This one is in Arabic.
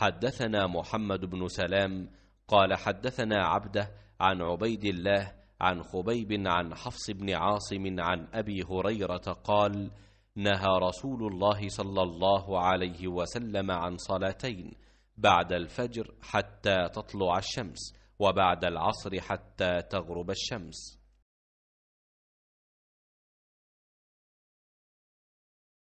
حدثنا محمد بن سلام قال حدثنا عبده عن عبيد الله عن خبيب عن حفص بن عاصم عن أبي هريرة قال نهى رسول الله صلى الله عليه وسلم عن صلاتين بعد الفجر حتى تطلع الشمس وبعد العصر حتى تغرب الشمس